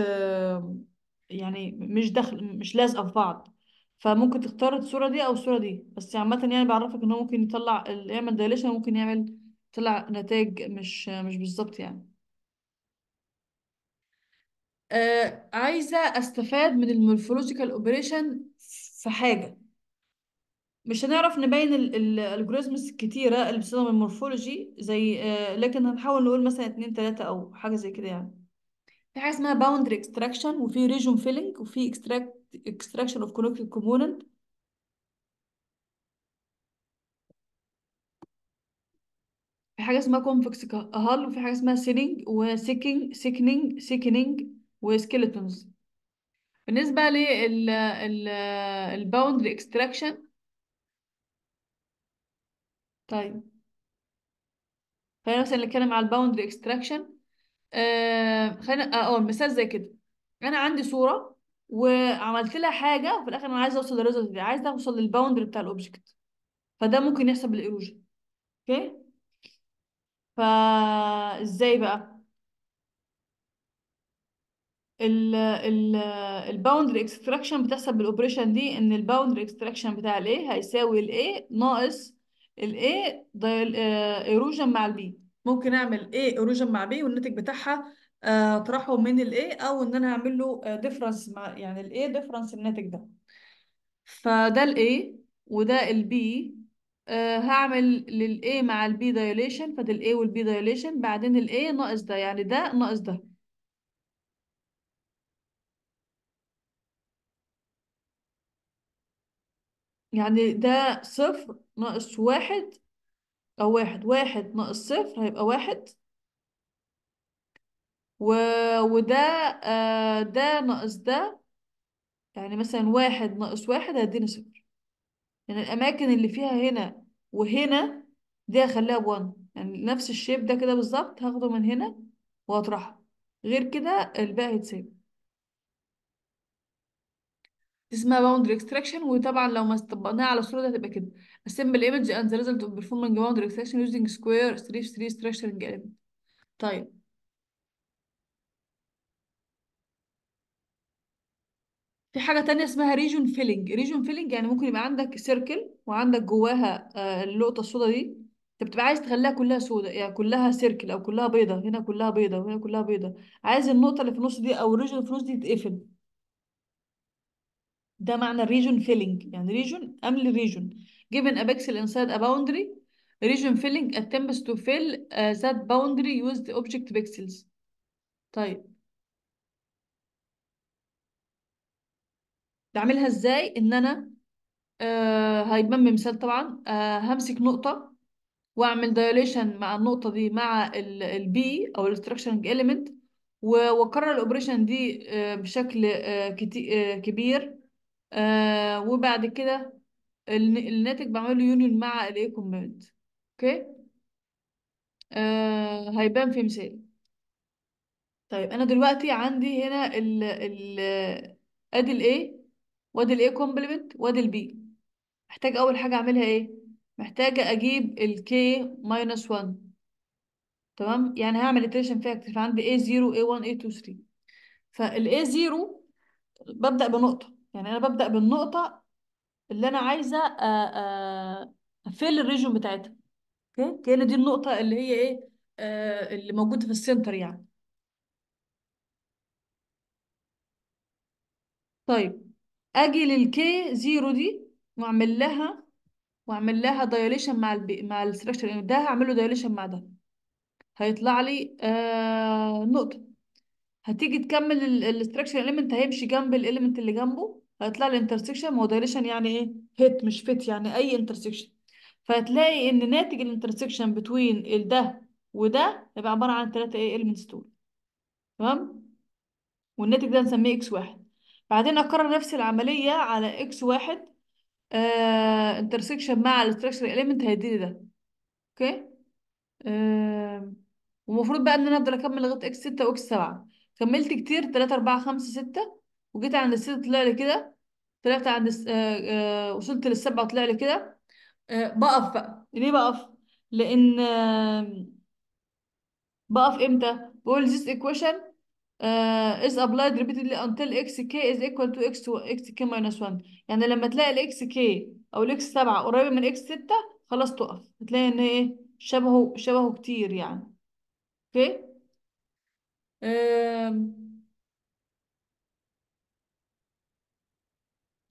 يعني مش داخل مش لازقه في بعض فممكن تختار الصورة دي أو الصورة دي بس عامة يعني بعرفك إن هو ممكن يطلع يعمل دايليشن ممكن يعمل يطلع نتائج مش مش بالظبط يعني آه عايزة أستفاد من المورفولوجيكال أوبريشن في حاجة مش هنعرف نبين الالجوريزمز الكتيرة اللي بتستخدم المورفولوجي زي آه لكن هنحاول نقول مثلا اتنين تلاتة أو حاجة زي كده يعني في حاجة اسمها boundary extraction وفي region filling وفي extract extraction of connected component في حاجة اسمها complex كهل وفي حاجة اسمها thinning وسيكينج سيكنينج سيكنينج وسكيلتونز بالنسبة لل للباوند اكستراكشن طيب خلينا مثلا نتكلم على الباوندري اكستراكشن آه خلينا آه،, اه مثال زي كده انا عندي صوره وعملت لها حاجه وفي الاخر انا عايزه اوصل للريزلت دي عايزه اوصل للباوندري بتاع الاوبجكت فده ممكن يحصل بالايروجن اوكي فازاي بقى ال ال الباوندري اكستراكشن بتحصل بالاوبريشن دي ان الباوندري اكستراكشن بتاع الايه هيساوي الايه ناقص الايه آه، ايروجن مع البي ممكن اعمل ايه ايروجن مع بي والناتج بتاعها اطرحه آه، من الايه او ان انا اعمل له ديفرنس آه، مع يعني الايه ديفرنس الناتج ده فده الايه وده البي أه هعمل A مع البي دايليشن فده والـ والبي دايليشن بعدين A ناقص ده يعني ده ناقص ده يعني ده صفر ناقص واحد او واحد واحد ناقص صفر هيبقى واحد و... وده آه ده ناقص ده يعني مثلا واحد ناقص واحد هيديني صفر يعني الأماكن اللي فيها هنا وهنا دي هخليها بوان يعني نفس الشيب ده كده بالظبط هاخده من هنا وهطرحه غير كده الباقي هيتساب اسمها boundary extraction وطبعا لو ما طبقناها على الصوره دي هتبقى كده assemble image and the result of performing boundary extraction using square 3 3 structuring element طيب في حاجة تانية اسمها ريجون فيلينج ريجون فيلينج يعني ممكن يبقى عندك سيركل وعندك جواها آه، اللقطة السوداء دي انت بتبقى عايز تخليها كلها سوداء يعني كلها سيركل او كلها بيضة هنا كلها بيضة وهنا كلها بيضة عايز النقطة اللي في النص دي او الريجون اللي في النص دي تتقفل ده معنى الريجون فيلينج يعني ريجون ام ريجون given a pixel inside a boundary region filling attempts to fill uh, آه، that boundary used object pixels طيب بعملها ازاي ان انا آه هيتمم مثال طبعا آه همسك نقطة واعمل دايليشن مع النقطة دي مع البي او الستركشرنج اليمنت واكرر الاوبريشن دي آه بشكل آه آه كبير آه وبعد كده الناتج بعمله يونيون مع الاي كومبوننت اوكي آه هيبان في مثال طيب انا دلوقتي عندي هنا ال ال آه، ادي الايه وادي الايه كومبلمنت وادي البي محتاج اول حاجه اعملها ايه محتاجه اجيب الكي ماينس 1 تمام يعني هعمل فيها كتير فعندي a0 a1 a2 3 فال a0 ببدا بنقطه يعني انا ببدا بالنقطه اللي انا عايزه آه، آه، افل الريجون بتاعتها اوكي كان دي النقطه اللي هي ايه آه، اللي موجوده في السنتر يعني طيب اجي للكي زيرو دي واعمل لها واعمل لها دايليشن مع ال مع الستراكشر يعني ده هعمل له دايليشن مع ده هيطلع لي آه نقطه هتيجي تكمل الستراكشر اليمنت هيمشي جنب الاليمنت اللي جنبه هيطلع لي انترسكشن ما هو دايليشن يعني ايه هيت مش فيت يعني اي انترسكشن فهتلاقي ان ناتج الانترسكشن بتوين ده وده يبقى عباره عن ثلاثه ايه اليمنتس دول تمام والناتج ده نسميه اكس واحد بعدين أكرر نفس العملية على إكس واحد انترسكشن آه، مع الستراكشر إليمنت هيديني ده أوكي آه، ومفروض بقى إن أنا أفضل أكمل لغاية إكس ستة وإكس سبعة كملت كتير تلاتة أربعة خمسة ستة وجيت عند الستة طلع لي كده طلعت عند الس... آه آه وصلت للسبعة طلع لي كده آه، بقف بقى ليه بقف؟ لأن بقف امتى؟ بقول this equation uh, is applied repeatedly until xk is equal to x xk minus 1 يعني لما تلاقي الاكس xk او x 7 قريبه من x 6 خلاص تقف هتلاقي ان ايه شبهه شبهه كتير يعني اوكي okay.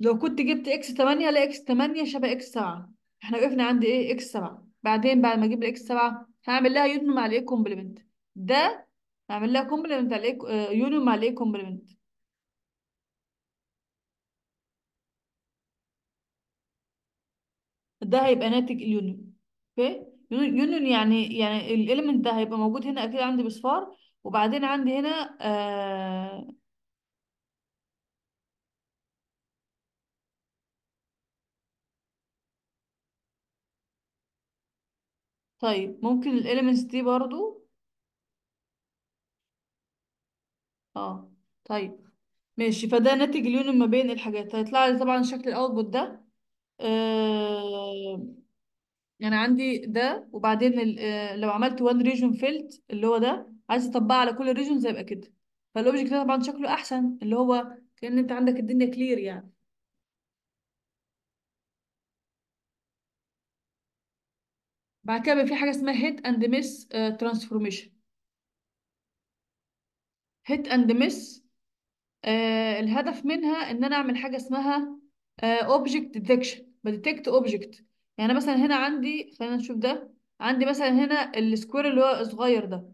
لو كنت جبت اكس 8 هلاقي اكس 8 شبه اكس 7 احنا وقفنا عند ايه اكس 7 بعدين بعد ما اجيب الاكس 7 هعمل لها يونو مع الايه كومبلمنت ده نعمل لها كومبلمنت إيه؟ آه، عليه يونيوم عليه كومبلمنت ده هيبقى ناتج اليونيون اوكي يونيون يعني يعني الاليمنت ده هيبقى موجود هنا اكيد عندي بصفار وبعدين عندي هنا آه طيب ممكن الاليمنتس دي برضو اه طيب ماشي فده ناتج اليون ما بين الحاجات هيطلع لي طبعا شكل الاوتبوت ده آه يعني عندي ده وبعدين ال- آه، لو عملت وان ريجن فيلد اللي هو ده عايز اطبقه على كل زي هيبقى كده فالاوبجكت ده طبعا شكله احسن اللي هو كأن انت عندك الدنيا كلير يعني بعد كده في حاجه اسمها هيت اند ميس ترانسفورميشن هيت اند مس الهدف منها ان انا اعمل حاجه اسمها اوبجكت ديتكشن بديتكت اوبجكت يعني مثلا هنا عندي خلينا نشوف ده عندي مثلا هنا السكوير اللي هو صغير ده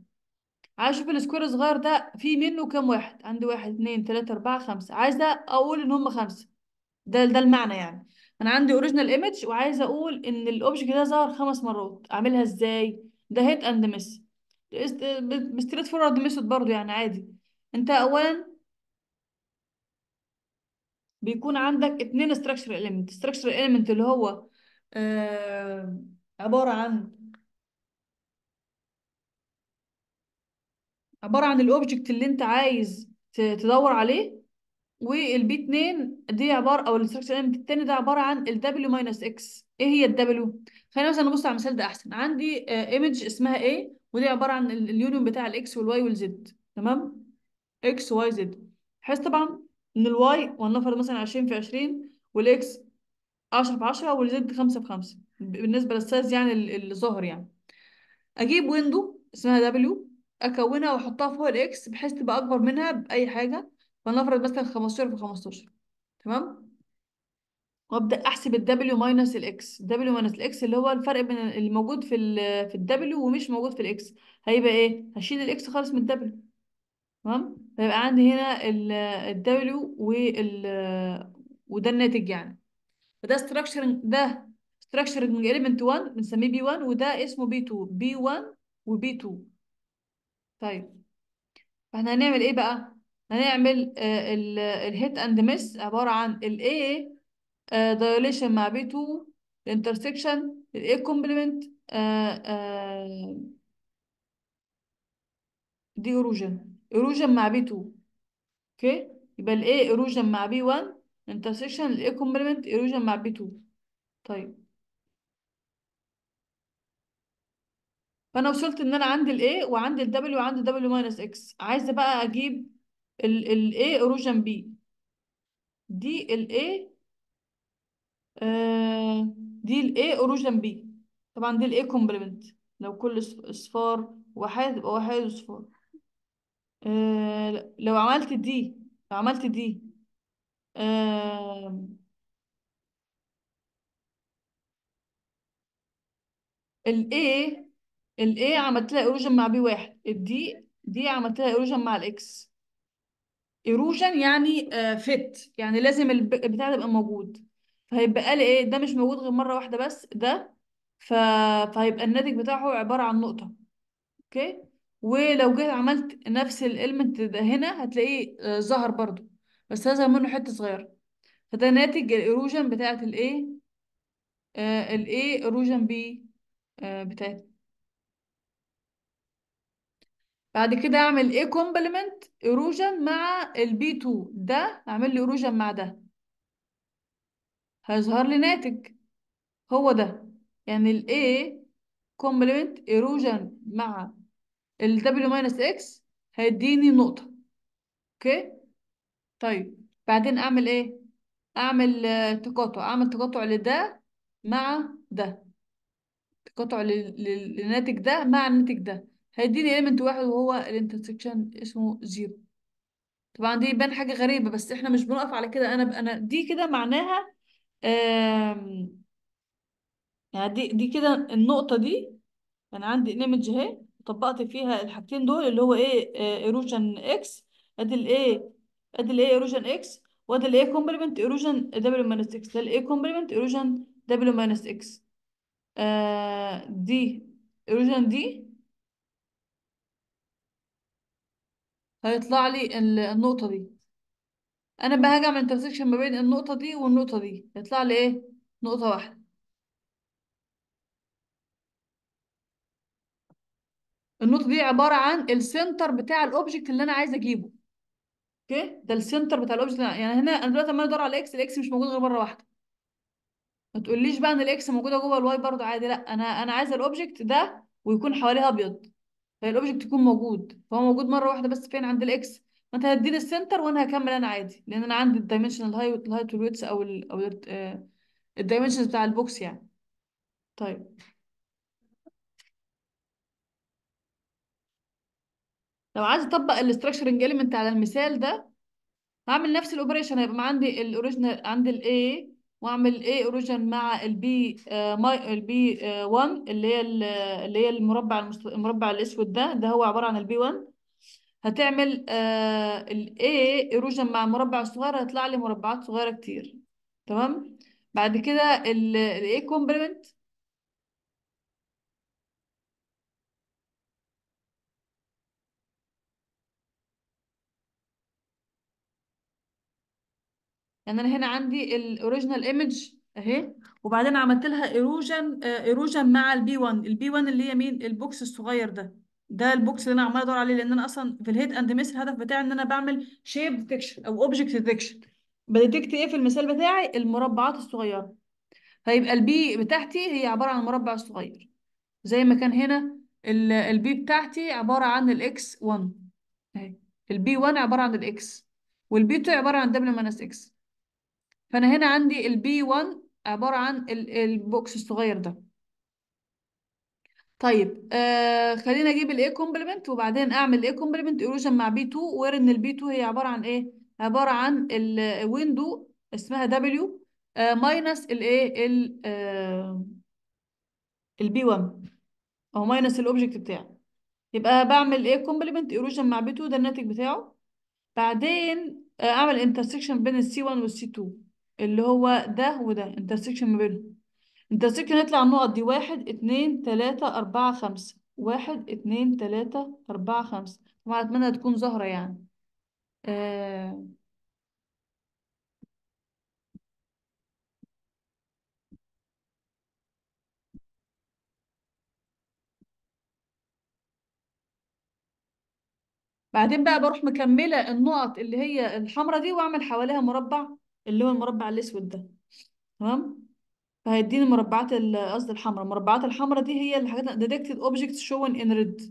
عايز اشوف السكوير الصغير ده في منه كام واحد عندي واحد اتنين تلاتة اربعة خمسة عايزة اقول ان هم خمسة ده ده المعنى يعني انا عندي اوريجينال ايمج وعايزة اقول ان الاوبجكت ده ظهر خمس مرات اعملها ازاي ده هيت اند مس بستريت فورورد ميثود برضه يعني عادي انت اولا بيكون عندك اتنين structure element structure element اللي هو آه عبارة عن عبارة عن الاوبجكت اللي انت عايز تدور عليه والبي 2 دي عبارة او الاستراكشر element التاني ده عبارة عن ال W minus X ايه هي ال W؟ خلينا مثلا نبص على المثال ده احسن عندي ايمج آه، اسمها A ودي عبارة عن اليونيون بتاع x y وال z تمام اكس واي زد بحيث طبعا ان الواي ولنفرض مثلا 20 في 20 والاكس 10 في 10 والزد 5 في 5 بالنسبه للسايز يعني اللي ظاهر يعني اجيب ويندو اسمها دبليو اكونها واحطها فوق الاكس بحيث تبقى اكبر منها باي حاجه فلنفرض مثلا 15 في 15 تمام وابدا احسب الدبليو ماينس الاكس دبليو ماينس الاكس اللي هو الفرق بين اللي موجود في الـ في الدبليو ومش موجود في الاكس هيبقى ايه هشيل الاكس خالص من الدبليو تمام فيبقى عندي هنا W وال وده الناتج يعني فده structuring ده structuring element 1 بنسميه b 1 وده اسمه b 2 b 1 b 2 طيب فاحنا هنعمل ايه بقى هنعمل آه، hit and miss عباره عن A آه، dilation مع b 2 الانترسكشن الاي كومبلمنت دي اوروجين erosion مع بي 2 اوكي يبقى ال A erosion مع بي 1 intersection ال A كومبلمنت erosion مع بي 2 طيب فانا وصلت ان انا عندي ال A وعندي ال W وعندي W ماينس X عايزه بقى اجيب الـ, الـ A erosion B دي الـ A آه، دي الـ A erosion B طبعا دي الـ A كومبلمنت لو كل اصفار واحد يبقى واحد وصفار آه، لو عملت دي لو عملت دي آه ال A ال A عملت لها ايروجن مع بي واحد ال D دي عملت لها ايروجن مع الاكس ايروجن يعني فت آه، يعني لازم البتاع ده يبقى موجود فهيبقى قال ايه ده مش موجود غير مرة واحدة بس ده فهيبقى الناتج بتاعه عبارة عن نقطة اوكي ولو جيت عملت نفس الالمنت ده هنا هتلاقيه آه، ظهر برضو بس هذا منه حتة صغيرة فده ناتج الايروجن بتاعة الايه الايه ايروجن بي آه بعد كده اعمل ايه كومبلمنت ايروجن مع البي 2 ده اعمل لي ايروجن مع ده هيظهر لي ناتج هو ده يعني الايه كومبلمنت ايروجن مع ال W minus X هيديني نقطة اوكي طيب بعدين اعمل ايه اعمل آه، تقاطع اعمل تقاطع لده مع ده تقاطع للناتج ده مع الناتج ده هيديني element واحد وهو الانترسكشن اسمه زيرو طبعا دي بان حاجة غريبة بس احنا مش بنقف على كده انا انا دي كده معناها يعني دي دي كده النقطة دي انا عندي image اهي طبقت فيها الحاجتين دول اللي هو ايه ايروجن آه، اكس ادي الايه ادي الايه ايروجن اكس وادي الايه كومبلمنت ايروجن دبليو ماينس اكس ده الايه كومبلمنت ايروجن دبليو ماينس اكس دي ايروجن دي هيطلع لي النقطة دي انا بقى هاجي اعمل انترسكشن ما بين النقطة دي والنقطة دي هيطلع لي ايه نقطة واحدة النقطه دي عباره عن السنتر بتاع الاوبجكت اللي انا عايز اجيبه اوكي ده السنتر بتاع الاوبجكت يعني هنا انا دلوقتي عمال ادور على الاكس الاكس مش موجود غير مره واحده ما تقوليش بقى ان الاكس موجوده جوه الواي برضه عادي لا انا انا عايزه الاوبجكت ده ويكون حواليه ابيض فالاوبجكت يكون موجود فهو موجود مره واحده بس فين عند الاكس ما انت هتديني السنتر وانا هكمل انا عادي لان انا عندي الدايمنشن الهايت الهايت والويتس او الـ او الدايمنشنز آه، بتاع البوكس يعني طيب لو عايز اطبق الاستراكشرنج اليمنت على المثال ده هعمل نفس الاوبريشن هيبقى عندي الاوريجينال عند الاي واعمل الاي اوريجين مع البي ماي البي 1 اللي هي اللي هي المربع المربع الاسود ده ده هو عباره عن البي 1 هتعمل آه، الاي اوريجين مع المربع الصغير هيطلع لي مربعات صغيره كتير تمام بعد كده الاي كومبلمنت يعني انا هنا عندي الاوريجينال ايمج اهي وبعدين عملت لها ايروجن ايروجن آه، مع البي 1 البي 1 اللي هي مين البوكس الصغير ده ده البوكس اللي انا عماله ادور عليه لان انا اصلا في الهيد اند ميس الهدف بتاعي ان انا بعمل شيب ديتكشن او اوبجكت ديتكشن بديتكت ايه في المثال بتاعي المربعات الصغيره فيبقى البي بتاعتي هي عباره عن مربع صغير زي ما كان هنا البي بتاعتي عباره عن الاكس 1 اهي البي 1 عباره عن الاكس والبي 2 عباره عن دبليو ماينس اكس فأنا هنا عندي البي 1 عبارة عن البوكس الصغير ده طيب آه خلينا اجيب الاي كومبلمنت وبعدين اعمل اي كومبلمنت ايروجن مع بي 2 وير ان البي 2 هي عباره عن ايه عباره عن الويندو اسمها دبليو آه ماينس الايه ال آه البي 1 او ماينس الاوبجكت بتاعي يبقى بعمل ايه كومبلمنت ايروجن مع بي 2 ده الناتج بتاعه بعدين آه اعمل انترسكشن بين السي 1 والسي 2 اللي هو ده وده انترسكشن ما بينهم انترسكشن هيطلع النقط دي واحد اتنين تلاتة أربعة خمسة واحد اتنين تلاتة أربعة خمسة طبعا أتمنى تكون ظاهرة يعني آه. بعدين بقى بروح مكملة النقط اللي هي الحمرة دي وأعمل حواليها مربع اللي هو المربع الأسود ده تمام فهيديني المربعات قصدي الحمراء المربعات الحمراء دي هي الحاجات detected objects shown in red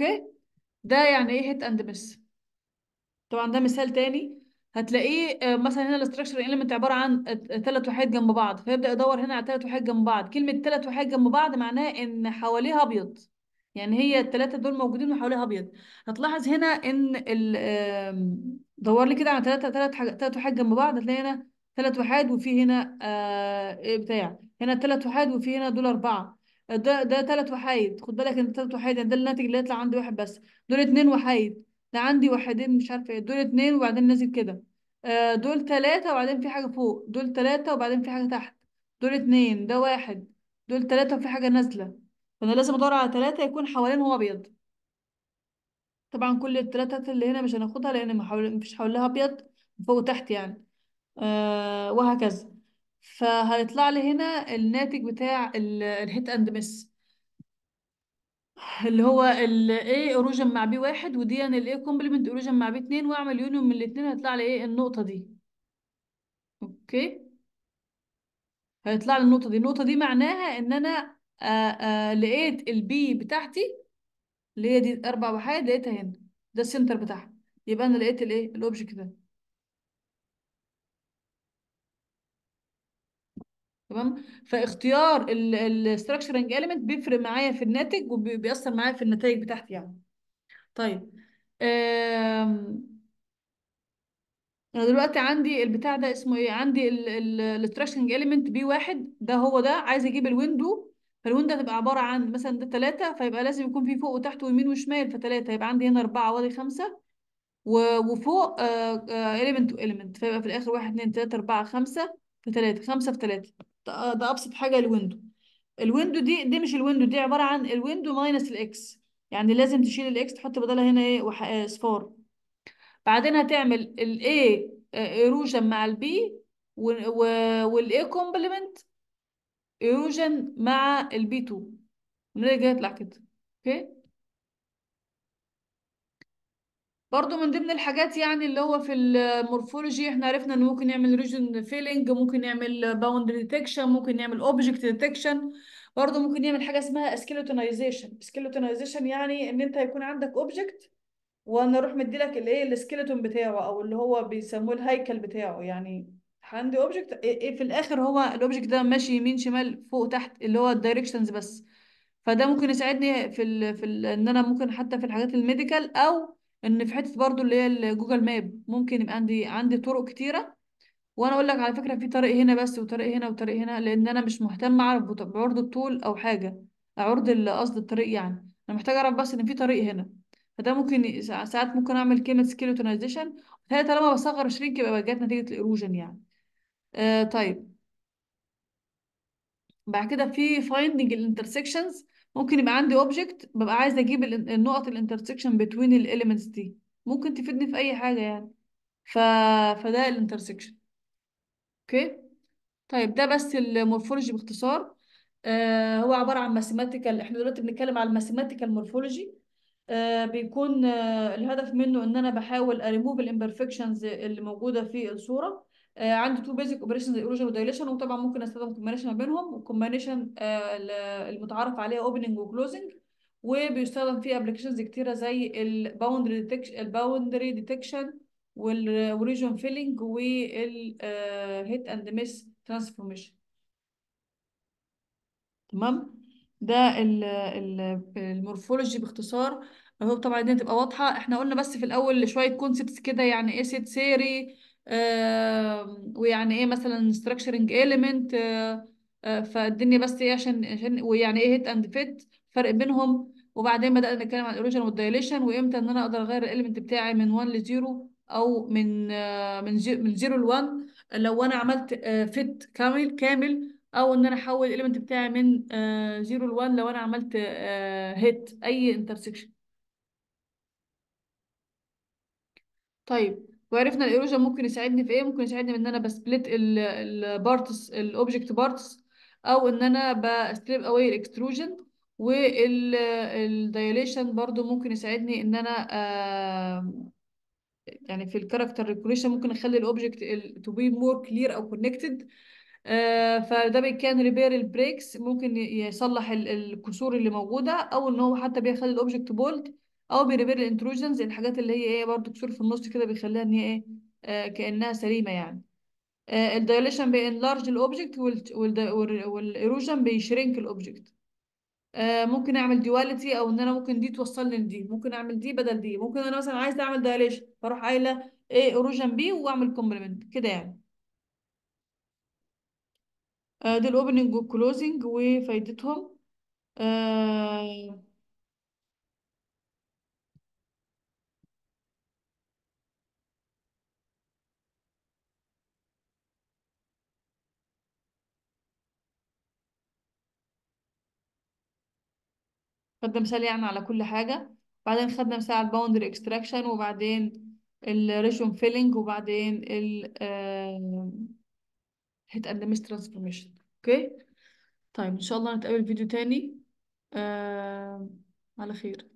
اوكي ده يعني ايه hit and miss طبعا ده مثال تاني هتلاقيه آه، مثلا هنا الاستراكشر ايليمنت عباره عن ثلاث آه، وحيد جنب بعض فيبدا يدور هنا على ثلاث وحيد جنب بعض كلمه ثلاث وحيد جنب بعض معناه ان حواليها ابيض يعني هي الثلاثه دول موجودين وحواليها ابيض هتلاحظ هنا ان ال دور لي كده على ثلاثه ثلاث ثلاثة وحاجات جنب بعض هتلاقي هنا ثلاث وحاد وفي هنا آه، إيه بتاع هنا ثلاث وحاد وفي هنا دول اربعه ده ده ثلاث وحايد خد بالك ان ثلاث وحايد يعني ده الناتج اللي هيطلع عندي واحد بس دول اتنين وحايد ده عندي واحدين مش عارفه ايه دول اتنين وبعدين نازل كده آه، دول ثلاثه وبعدين في حاجه فوق دول ثلاثه وبعدين في حاجه تحت دول اتنين ده واحد دول ثلاثه وفي حاجه نازله فأنا لازم أدور على تلاتة يكون حوالينهم أبيض طبعا كل التلاتة اللي هنا مش هناخدها لأن ما حول- مفيش حواليها أبيض فوق وتحت يعني آه وهكذا فهيطلع لي هنا الناتج بتاع الهيت اند مس اللي هو ال A اروجن مع بي واحد ودي انا الاي كومبلمنت اروجن مع بي اتنين واعمل يونيون من الاتنين هيطلع لي ايه النقطة دي اوكي هيطلع لي النقطة دي النقطة دي معناها ان انا آه، آه، لقيت البي بتاعتي اللي هي دي اربع وحيد لقيتها هنا ده السنتر بتاعها يبقى انا لقيت الايه الاوبجكت ده تمام فاختيار الاستراكشرنج اليمنت بيفرق معايا في الناتج وبيأثر معايا في النتائج بتاعتي يعني طيب أم... انا دلوقتي عندي البتاع ده اسمه ايه عندي الاستراكشرنج اليمنت بي واحد ده هو ده عايز اجيب الويندو فالويندو هتبقى عبارة عن مثلا ده تلاتة فيبقى لازم يكون في فوق وتحت ويمين وشمال فتلاتة يبقى عندي هنا أربعة وادي خمسة وفوق إيليمنت آه، وإيليمنت آه، فيبقى في الآخر واحد اتنين تلاتة أربعة خمسة في تلاتة خمسة في تلاتة آه، ده أبسط حاجة الويندو الويندو دي دي مش الويندو دي عبارة عن الويندو ماينس الإكس يعني لازم تشيل الإكس تحط بدالها هنا إيه صفار بعدين هتعمل ال A ايروجن مع ال B وال A كومبلمنت ايوجن مع البي 2 من الجايه هيطلع كده اوكي برضو من ضمن الحاجات يعني اللي هو في المورفولوجي احنا عرفنا ان ممكن يعمل ريجن فيلينج ممكن يعمل باوند ديتكشن ممكن يعمل اوبجكت ديتكشن برضو ممكن يعمل حاجه اسمها سكيلتونايزيشن سكيلتونايزيشن يعني ان انت يكون عندك اوبجكت وانا اروح مدي لك الايه السكيلتون بتاعه او اللي هو بيسموه الهيكل بتاعه يعني هاند اوبجكت إيه، إيه، في الاخر هو الاوبجكت ده ماشي يمين شمال فوق تحت اللي هو الدايركشنز بس فده ممكن يساعدني في ال في ال ان انا ممكن حتى في الحاجات الميديكال او ان في حته برضو اللي هي الجوجل ماب ممكن يبقى عندي عندي طرق كتيره وانا اقول لك على فكره في طريق هنا بس وطريق هنا وطريق هنا لان انا مش مهتم اعرف بعرض الطول او حاجه عرض قصد الطريق يعني انا محتاج اعرف بس ان في طريق هنا فده ممكن ساعات ممكن اعمل كلمه سكيلتونايزيشن طالما بصغر الشريك يبقى جت نتيجه الايروجن يعني آه طيب بعد كده في finding الانترسكشنز ممكن يبقى عندي اوبجكت ببقى عايز اجيب النقط الانترسكشن بتوين الاليمنتس دي ممكن تفيدني في اي حاجه يعني ف... فده الانترسكشن اوكي طيب ده بس المورفولوجي باختصار آه هو عباره عن ماثيماتيكال احنا دلوقتي بنتكلم على الماثيماتيكال مورفولوجي آه بيكون آه الهدف منه ان انا بحاول اريموف الامبرفكشنز اللي موجوده في الصوره آه، عندي تو بيزك اوبريشنز الايروجن ودايليشن وطبعا ممكن استخدم كومبينيشن ما بينهم والكومبينيشن آه، المتعارف عليها اوبننج وكلوزنج وبيستخدم في ابلكيشنز كتيره زي الباوندري ديتكشن الباوندري ديتكشن والريجن فيلينج والهيت اند ميس ترانسفورميشن تمام ده المورفولوجي باختصار هو طبعا دي تبقى واضحه احنا قلنا بس في الاول شويه كونسبتس كده يعني ايه سيت سيري ويعني ايه مثلا structuring element آه، آه، فالدنيا بس ايه عشان عشان ويعني ايه هيت اند فيت فرق بينهم وبعدين بدأنا نتكلم عن الاوريجن والدايليشن وامتى ان انا اقدر اغير الاليمنت بتاعي من 1 ل 0 او من آه، من من 0 ل 1 لو انا عملت فيت كامل كامل او ان انا احول الاليمنت بتاعي من 0 ل 1 لو انا عملت هيت اي انترسكشن طيب وعرفنا الايروجن ممكن يساعدني في ايه ممكن يساعدني ان انا بسبلت البارتس الاوبجكت بارتس او ان انا بستريب اواي الاكستروجن والدايليشن برضو ممكن يساعدني ان انا يعني في الكاركتر ريكوجنيشن ممكن اخلي الاوبجكت تو آه، بي مور كلير او كونكتد فده كان ريبير البريكس ممكن يصلح الكسور اللي موجوده او ان هو حتى بيخلي الاوبجكت بولد او بيريبير الانتروجنز الحاجات اللي هي ايه برضو كسور في النص كده بيخليها ان هي ايه آه، كانها سليمه يعني آه الدايليشن بينلارج الاوبجكت والايروجن بيشرينك الاوبجكت ممكن اعمل دواليتي او ان انا ممكن دي توصلني لدي ممكن اعمل دي بدل دي ممكن انا مثلا عايز اعمل دايليشن فاروح قايله ايه ايروجن بي واعمل كومبلمنت كده يعني دي الاوبننج والكلوزنج وفايدتهم آه خدنا مثال يعني على كل حاجة بعدين خدنا مثال على الباوندر اكستراكشن وبعدين الريجون فيلنج وبعدين ال هيت اند ميس ترانسفورميشن اوكي طيب ان شاء الله نتقابل فيديو تاني آه على خير